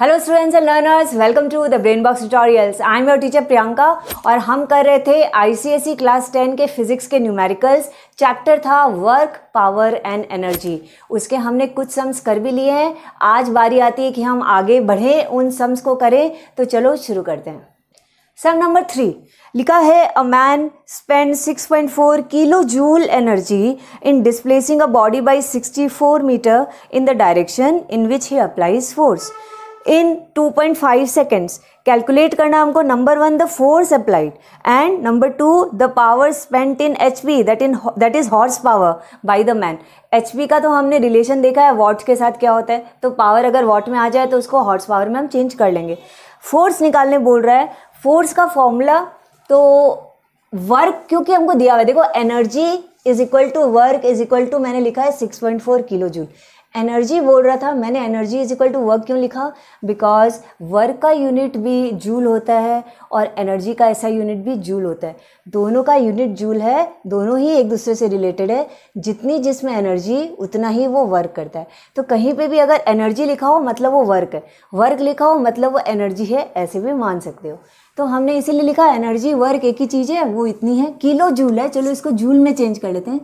hello students and learners welcome to the brain box tutorials I am your teacher Priyanka और हम कर रहे थे आईसीएसई क्लास टेन के फिजिक्स के न्यूमेरिकल्स चैप्टर था वर्क पावर एंड एनर्जी उसके हमने कुछ सम्स कर भी लिए हैं आज बारी आती है कि हम आगे बढ़ें उन सम्स को करें तो चलो शुरू करते हैं सम नंबर थ्री लिखा है a man spend 6.4 kilo joule energy in displacing a body by 64 metre in the direction in which he applies force in 2.5 seconds calculate करना हमको number one the force applied and number two the power spent in H P that in that is horse power by the man H P का तो हमने relation देखा है what के साथ क्या होता है तो पावर अगर वॉट में आ जाए तो उसको हॉर्स पावर में हम चेंज कर लेंगे फोर्स निकालने बोल रहा है फोर्स का फॉर्मूला तो वर्क क्योंकि हमको दिया हुआ है देखो energy is equal to work is equal to मैंने लिखा है six four kilo joule energy बोल रहा था मैंने energy is equal to work क्यों लिखा बिकॉज वर्क का यूनिट भी जूल होता है और एनर्जी का ऐसा यूनिट भी जूल होता है दोनों का यूनिट जूल है दोनों ही एक दूसरे से रिलेटेड है जितनी जिसमें एनर्जी उतना ही वो वर्क करता है तो कहीं पे भी अगर एनर्जी लिखा हो मतलब वो वर्क है वर्क लिखा हो मतलब वो एनर्जी है ऐसे भी मान सकते हो तो हमने इसीलिए लिखा एनर्जी वर्क एक ही चीज़ है वो इतनी है किलो जूल है चलो इसको जूल में चेंज कर लेते हैं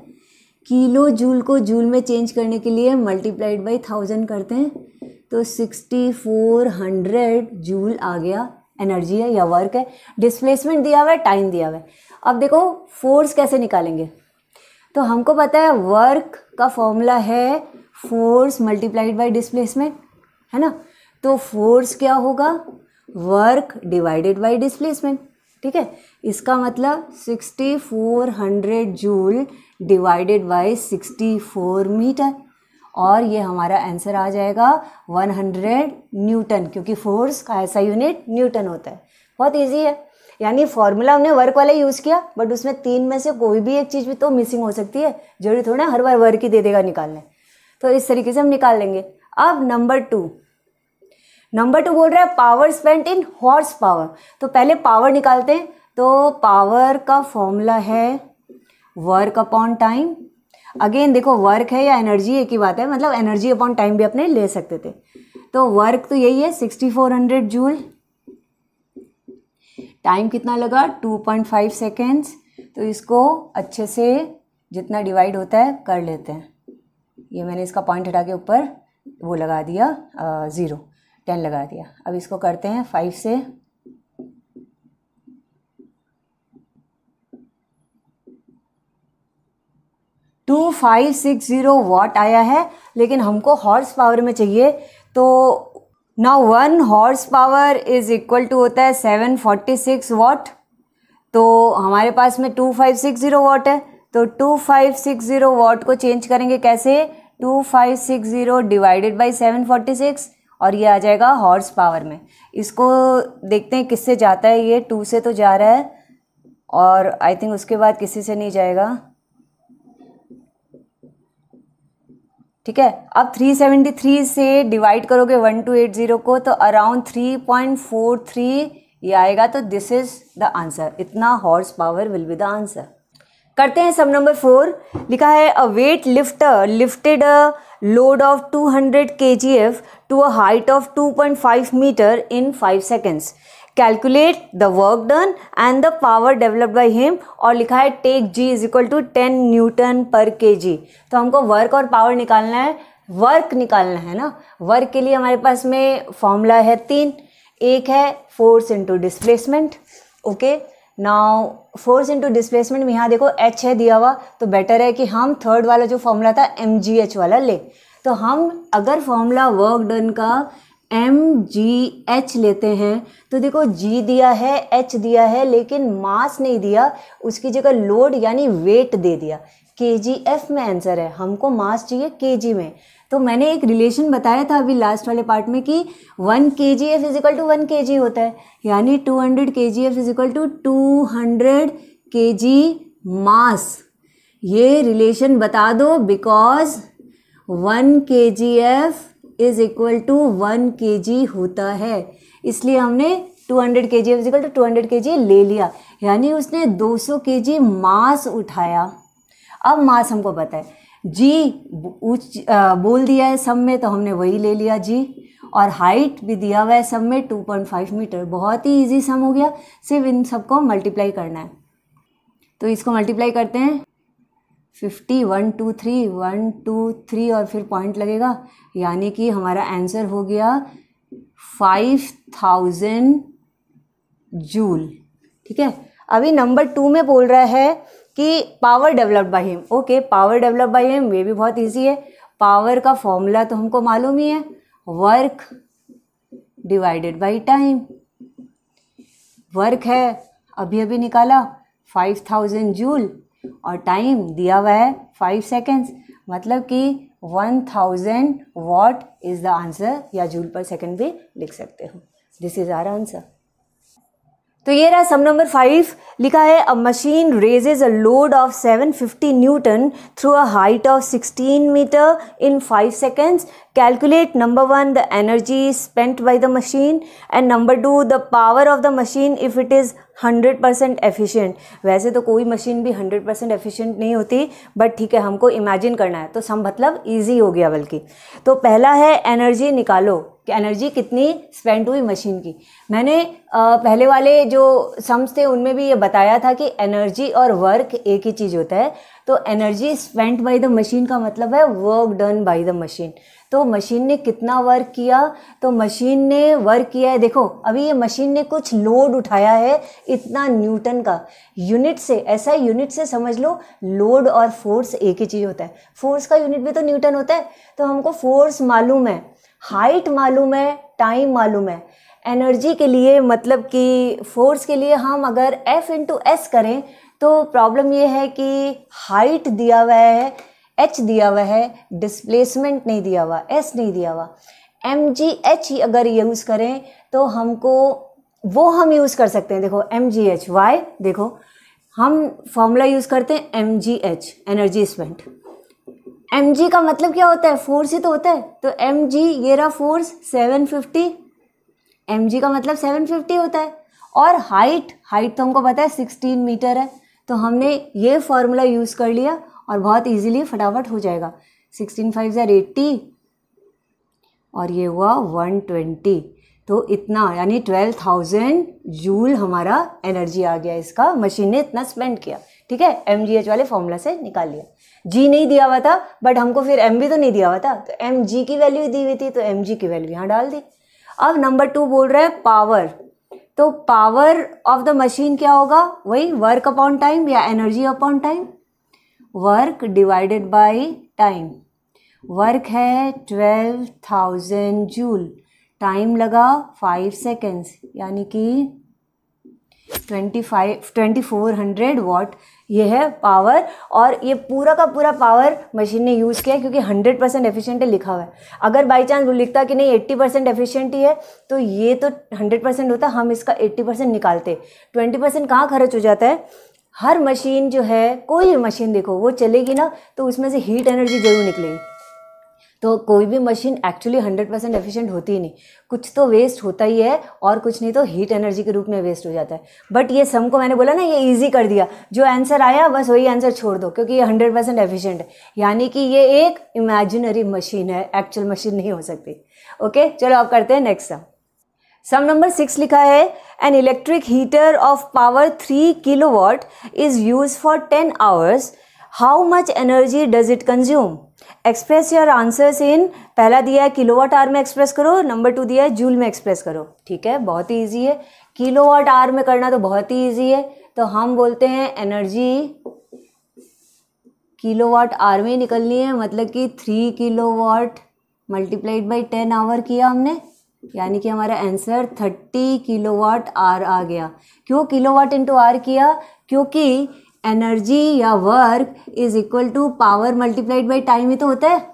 किलो जूल को जूल में चेंज करने के लिए मल्टीप्लाइड बाई थाउजेंड करते हैं तो सिक्सटी फोर हंड्रेड जूल आ गया एनर्जी है या वर्क है डिस्प्लेसमेंट दिया हुआ है टाइम दिया हुआ है अब देखो फोर्स कैसे निकालेंगे तो हमको पता है वर्क का फॉर्मूला है फोर्स मल्टीप्लाइड बाई डिस्प्लेसमेंट है ना तो फोर्स क्या होगा वर्क डिवाइडेड बाई डिस्प्लेसमेंट ठीक है इसका मतलब 6400 जूल डिवाइडेड बाय 64 मीटर और ये हमारा आंसर आ जाएगा 100 न्यूटन क्योंकि फोर्स का ऐसा यूनिट न्यूटन होता है बहुत इजी है यानी फॉर्मूला हमने वर्क वाला यूज़ किया बट उसमें तीन में से कोई भी एक चीज़ भी तो मिसिंग हो सकती है जरूरी थोड़ा हर बार वर्क ही दे देगा निकालने तो इस तरीके से हम निकाल लेंगे अब नंबर टू नंबर टू बोल रहा है power spent in horse power तो पहले पावर निकालते हैं तो पावर का फॉर्मूला है वर्क अपॉन टाइम अगेन देखो वर्क है या एनर्जी एक ही बात है मतलब एनर्जी अपॉन टाइम भी अपने ले सकते थे तो वर्क तो यही है sixty four hundred joule time कितना लगा टू पॉइंट फाइव सेकेंड्स तो इसको अच्छे से जितना डिवाइड होता है कर लेते हैं ये मैंने इसका पॉइंट हटा के ऊपर वो लगा दिया ज़ीरो टेन लगा दिया अब इसको करते हैं फाइव से two five six zero watt आया है लेकिन हमको हॉर्स पावर में चाहिए तो now one horse power is equal to होता है सेवन फोर्टी सिक्स वॉट तो हमारे पास में two five six zero watt है तो two five six zero watt को चेंज करेंगे कैसे two five six zero divided by seven forty six और ये आ जाएगा हॉर्स पावर में इसको देखते हैं किससे जाता है ये टू से तो जा रहा है और आई थिंक उसके बाद किसी से नहीं जाएगा ठीक है अब 373 से डिवाइड करोगे 1280 को तो अराउंड 3.43 ये आएगा तो दिस इज़ द आंसर इतना horse power will be the answer करते हैं सब नंबर फोर लिखा है a weight lifter lifted a load of 200 hundred K G F to a height of 2.5 metre in 5 seconds calculate the work done and the power develop by him और लिखा है take g is equal to ten newton पर K जी तो हमको work और power निकालना है work निकालना है ना वर्क के लिए हमारे पास में फॉर्मूला है तीन एक है force into displacement okay now force into displacement में यहाँ देखो एच है दिया हुआ तो बेटर है कि हम थर्ड वाला जो फॉर्मूला था एम जी एच वाला ले तो हम अगर फॉर्मूला वर्क डन का एम जी एच लेते हैं तो देखो जी दिया है एच दिया है लेकिन मास नहीं दिया उसकी जगह लोड यानी वेट दे दिया के जी एफ में आंसर है हमको मास चाहिए के जी में तो मैंने एक रिलेशन बताया था अभी लास्ट वाले पार्ट में कि one K G F equal to one K G होता है यानी two hundred K G F equal to two hundred K G मास ये रिलेशन बता दो because one K G F is equal to one K G होता है इसलिए हमने two hundred K G F equal to two hundred K G ले लिया यानी उसने दो सौ के जी मास उठाया अब मास हमको बताए जी ऊंच बोल दिया है सब में तो हमने वही ले लिया जी और हाइट भी दिया हुआ है सब में 2.5 मीटर बहुत ही इजी सम हो गया सिर्फ इन सबको मल्टीप्लाई करना है तो इसको मल्टीप्लाई करते हैं fifty one two three one two three और फिर पॉइंट लगेगा यानी कि हमारा आंसर हो गया फाइव थाउजेंड जूल ठीक है अभी नंबर टू में बोल रहा है कि power developed by him okay power developed by him ये भी बहुत इजी है पावर का फॉर्मूला तो हमको मालूम ही है work divided by time work है अभी अभी निकाला फाइव थाउजेंड जूल और टाइम दिया हुआ है फाइव सेकेंड्स मतलब कि one thousand watt is the answer या जूल पर सेकेंड भी लिख सकते हो दिस इज़ आर आंसर तो ये रहा सम नंबर फाइव लिखा है a machine raises a load of 750 newton through a height of 16 metre in five seconds calculate number one the energy spent by the machine and number two the power of the machine if it is hundred percent efficient वैसे तो कोई machine भी hundred percent efficient नहीं होती but ठीक है हमको imagine करना है तो सम मतलब ईजी हो गया बल्कि तो पहला है एनर्जी निकालो कि एनर्जी कितनी स्पेंड हुई मशीन की मैंने आ, पहले वाले जो सम्स थे उनमें भी ये बताया था कि एनर्जी और वर्क एक ही चीज़ होता है तो energy spent by the machine का मतलब है work done by the machine तो मशीन ने कितना वर्क किया तो मशीन ने वर्क किया है देखो अभी ये मशीन ने कुछ लोड उठाया है इतना न्यूटन का यूनिट से ऐसा यूनिट से समझ लो लोड और फोर्स एक ही चीज़ होता है फोर्स का यूनिट भी तो न्यूटन होता है तो हमको फोर्स मालूम है हाइट मालूम है टाइम मालूम है एनर्जी के लिए मतलब कि फोर्स के लिए हम अगर एफ इंटू एस करें तो प्रॉब्लम ये है कि हाइट दिया हुआ है एच दिया हुआ है डिस्प्लेसमेंट नहीं दिया हुआ एस नहीं दिया हुआ एम जी एच ही अगर यूज़ करें तो हमको वो हम यूज़ कर सकते हैं देखो एम जी एच वाई देखो हम फॉर्मूला यूज़ करते हैं M G H energy spent M G का मतलब क्या होता है फोर्स ही तो होता है तो एम जी ये रहा force seven fifty M G का मतलब सेवन फिफ्टी होता है और हाइट हाइट तो हमको पता है सिक्सटीन मीटर है तो हमने ये फॉर्मूला यूज़ कर लिया और बहुत इजीली फटाफट हो जाएगा सिक्सटीन फाइव ज़ार एट्टी और ये हुआ वन ट्वेंटी तो इतना यानी ट्वेल्व थाउजेंड जूल हमारा एनर्जी आ गया इसका मशीन ने इतना स्पेंड किया ठीक है एम जी एच वाले फॉर्मूला से निकाल लिया जी नहीं दिया हुआ था बट हमको फिर एम भी तो नहीं दिया हुआ था तो एम जी की वैल्यू दी हुई थी तो एम जी की वैल्यू यहाँ डाल दी अब नंबर टू बोल रहा है पावर तो पावर ऑफ द मशीन क्या होगा वही वर्क अपॉन टाइम या energy upon time work divided by time work है ट्वेल्व थाउजेंड जूल टाइम लगा फाइव सेकेंड्स यानी कि twenty five twenty four hundred watt ये है पावर और ये पूरा का पूरा पावर मशीन ने यूज़ किया क्योंकि हंड्रेड परसेंट एफिशियंट लिखा हुआ है अगर बाई चांस वो लिखता कि नहीं एट्टी परसेंट एफिशियंट ही है तो ये तो हंड्रेड परसेंट होता हम इसका एट्टी परसेंट निकालते ट्वेंटी परसेंट कहाँ खर्च हो जाता है हर मशीन जो है कोई भी मशीन देखो वो चलेगी ना तो उसमें से हीट एनर्जी जरूर निकलेगी तो कोई भी machine actually hundred percent efficient होती ही नहीं कुछ तो वेस्ट होता ही है और कुछ नहीं तो हीट एनर्जी के रूप में वेस्ट हो जाता है बट ये सम को मैंने बोला ना ये इजी कर दिया जो आंसर आया बस वही आंसर छोड़ दो क्योंकि ये हंड्रेड परसेंट एफिशिएंट है यानी कि ये एक इमेजिनरी मशीन है एक्चुअल मशीन नहीं हो सकती ओके चलो आप करते हैं next some some number six लिखा है an electric heater of power three kilo watt is use for ten hours how much energy does it consume express your answers in पहला दिया है किलो वॉट आर में express करो number two दिया है joule में एक्सप्रेस करो ठीक है बहुत ही ईजी है किलो वॉट आर में करना तो बहुत ही ईजी है तो हम बोलते हैं एनर्जी किलो वॉट आर में निकलनी है मतलब कि three kilo watt multiplied by ten hour किया हमने यानी कि हमारा आंसर किलो किलोवाट आर आ गया क्यों किलोवाट इंटू आर किया क्योंकि एनर्जी या work is equal to power multiplied by time ही तो होता है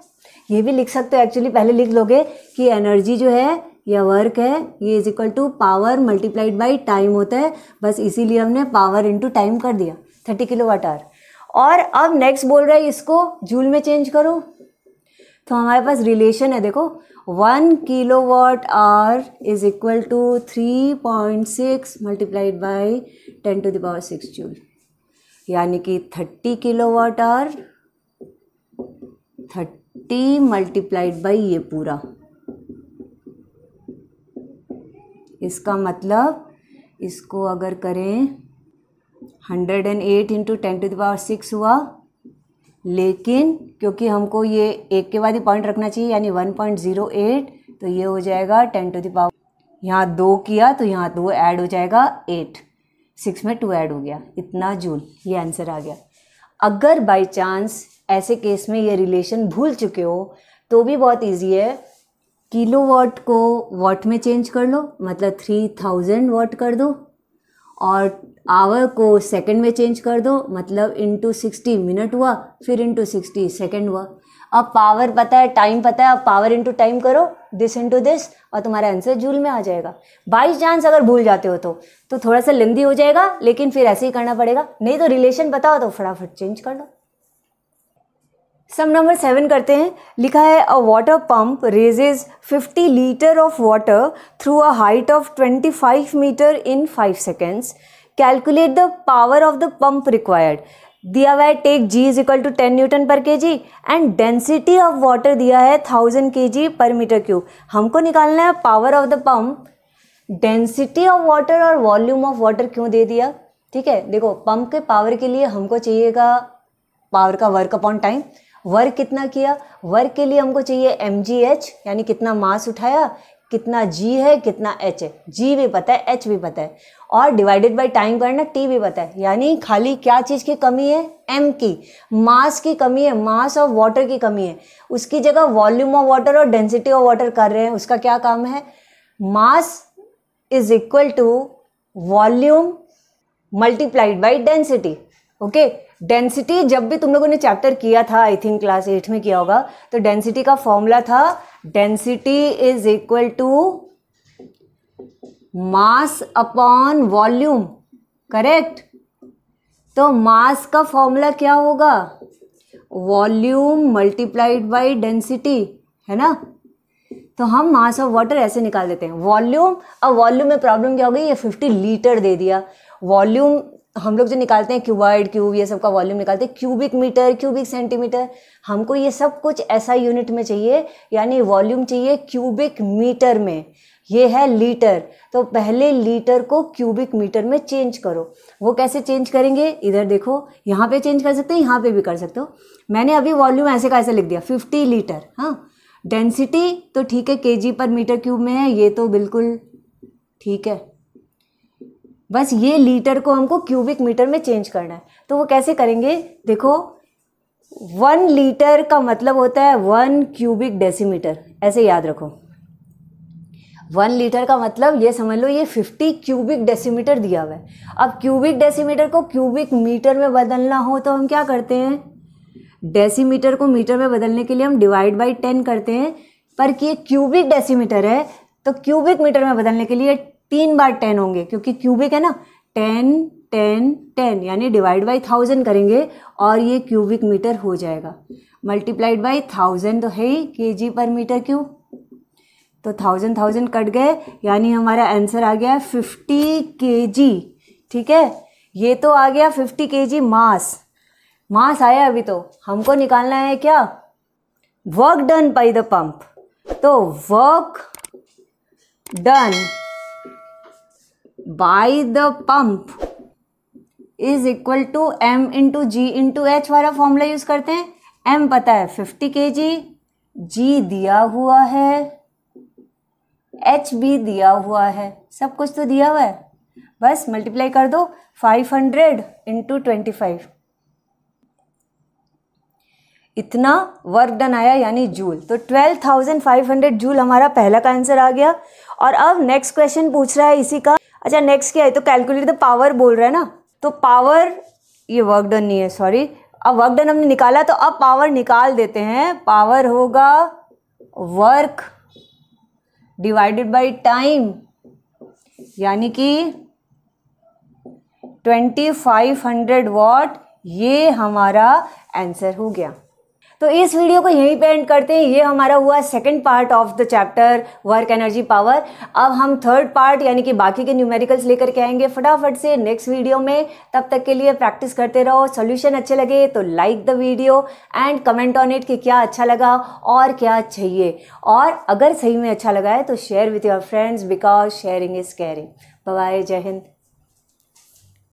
ये भी लिख सकते हो एक्चुअली पहले लिख लोगे कि एनर्जी जो है या वर्क है ये is equal to power multiplied by time होता है बस इसीलिए हमने पावर इंटू टाइम कर दिया थर्टी किलो वाट आर और अब नेक्स्ट बोल रहा है इसको जूल में चेंज करो तो हमारे पास रिलेशन है देखो one kilo watt hour is equal to three point six multiplied by ten to the power six joule यानी कि thirty kilo watt hour thirty multiplied by ये पूरा इसका मतलब इसको अगर करें hundred and eight into ten to the power six हुआ लेकिन क्योंकि हमको ये एक के बाद ही पॉइंट रखना चाहिए यानी 1.08 तो ये हो जाएगा 10 टू दावर यहाँ दो किया तो यहाँ दो ऐड हो जाएगा एट सिक्स में टू ऐड हो गया इतना जूल ये आंसर आ गया अगर बाई चांस ऐसे केस में ये रिलेशन भूल चुके हो तो भी बहुत ईजी है किलो वॉट को वॉट में चेंज कर लो मतलब थ्री थाउजेंड वॉट कर दो और आवर को सेकंड में चेंज कर दो मतलब इंटू सिक्सटी मिनट हुआ फिर इंटू सिक्सटी सेकेंड हुआ अब पावर पता है टाइम पता है अब पावर इंटू टाइम करो दिस इंटू दिस और तुम्हारा आंसर जूल में आ जाएगा बाई चांस अगर भूल जाते हो तो तो थोड़ा सा लेंदी हो जाएगा लेकिन फिर ऐसे ही करना पड़ेगा नहीं तो रिलेशन पता हो तो फटाफट चेंज कर लो सम नंबर सेवन करते हैं लिखा है a water pump raises 50 litre of water through a height of 25 metre in five seconds calculate the power of the pump required दिया हुआ है take g is equal to ten newton पर K G and density of water दिया है thousand के G पर metre cube हमको निकालना है power of the pump density of water और वॉल्यूम ऑफ वाटर क्यों दे दिया ठीक है देखो पंप के पावर के लिए हमको चाहिएगा पावर का वर्क अपॉन टाइम वर्क कितना किया वर्क के लिए हमको चाहिए एम जी एच यानी कितना मास उठाया कितना जी है कितना एच है जी भी पता है एच भी पता है और डिवाइडेड बाय टाइम करना टी भी पता है यानी खाली क्या चीज़ की कमी है एम की मास की कमी है मास ऑफ वाटर की कमी है उसकी जगह वॉल्यूम ऑफ वाटर और डेंसिटी ऑफ वाटर कर रहे हैं उसका क्या काम है mass is equal to volume multiplied by density okay density जब भी तुम लोगों ने चैप्टर किया था आई थिंक क्लास एट में किया होगा तो डेंसिटी का फॉर्मूला था density is equal to mass upon volume correct तो मास का फॉर्मूला क्या होगा वॉल्यूम मल्टीप्लाइड बाय डेंसिटी है ना तो हम मास ऑफ वाटर ऐसे निकाल देते हैं वॉल्यूम अब वॉल्यूम में प्रॉब्लम क्या हो गई ये फिफ्टी लीटर दे दिया वॉल्यूम हम लोग जो निकालते हैं क्यूबाइड क्यूब ये सब का वॉल्यूम निकालते हैं क्यूबिक मीटर क्यूबिक सेंटीमीटर हमको ये सब कुछ ऐसा यूनिट में चाहिए यानी वॉल्यूम चाहिए क्यूबिक मीटर में ये है लीटर तो पहले लीटर को क्यूबिक मीटर में चेंज करो वो कैसे चेंज करेंगे इधर देखो यहाँ पे चेंज कर सकते हो यहाँ पे भी कर सकते हो मैंने अभी वॉल्यूम ऐसे का ऐसा लिख दिया फिफ्टी लीटर हाँ डेंसिटी तो ठीक है के पर मीटर क्यूब में है ये तो बिल्कुल ठीक है बस ये लीटर को हमको क्यूबिक मीटर में चेंज करना है तो वो कैसे करेंगे देखो वन लीटर का मतलब होता है वन क्यूबिक डेसीमीटर ऐसे याद रखो वन लीटर का मतलब ये समझ लो ये फिफ्टी क्यूबिक डेसीमीटर दिया हुआ है अब क्यूबिक डेसीमीटर को क्यूबिक मीटर में बदलना हो तो हम क्या करते हैं डेसीमीटर को मीटर में बदलने के लिए हम डिवाइड बाई टेन करते हैं पर कि ये क्यूबिक डेसीमीटर है तो क्यूबिक मीटर में बदलने के लिए तीन बार टेन होंगे क्योंकि क्यूबिक है ना टेन टेन टेन यानी डिवाइड बाई थाउजेंड करेंगे और ये क्यूबिक मीटर हो जाएगा मल्टीप्लाइड बाई थाउजेंड तो है ही के जी पर मीटर क्यूब तो थाउजेंड थाउजेंड कट गए यानी हमारा आंसर आ गया फिफ्टी के जी ठीक है ये तो आ गया फिफ्टी के जी मास मास आया अभी तो हमको निकालना है क्या work done by the pump तो work done by the pump is equal to M into G into H वाला फॉर्मूला यूज़ करते हैं एम पता है फिफ्टी के जी जी दिया हुआ है एच भी दिया हुआ है सब कुछ तो दिया हुआ है बस मल्टीप्लाई कर दो five hundred into twenty five इतना वर्क डन आया यानी जूल तो twelve thousand five hundred joule हमारा पहला का आंसर आ गया और अब नेक्स्ट क्वेश्चन पूछ रहा है इसी का अच्छा नेक्स्ट क्या है तो कैलकुलेट द पावर बोल रहा है ना तो पावर ये वर्क डन नहीं है सॉरी अब वर्क डन हमने निकाला तो अब पावर निकाल देते हैं पावर होगा वर्क डिवाइडेड बाय टाइम यानी कि 2500 वॉट ये हमारा आंसर हो गया तो इस वीडियो को यहीं पे एंड करते हैं ये हमारा हुआ second part of the chapter work energy power अब हम थर्ड पार्ट यानी कि बाकी के न्यूमेरिकल्स लेकर के आएंगे फटाफट से नेक्स्ट वीडियो में तब तक के लिए प्रैक्टिस करते रहो सोल्यूशन अच्छे लगे तो like the video and comment on it कि क्या अच्छा लगा और क्या चाहिए और अगर सही में अच्छा लगा है तो share with your friends because sharing is caring bye जय हिंद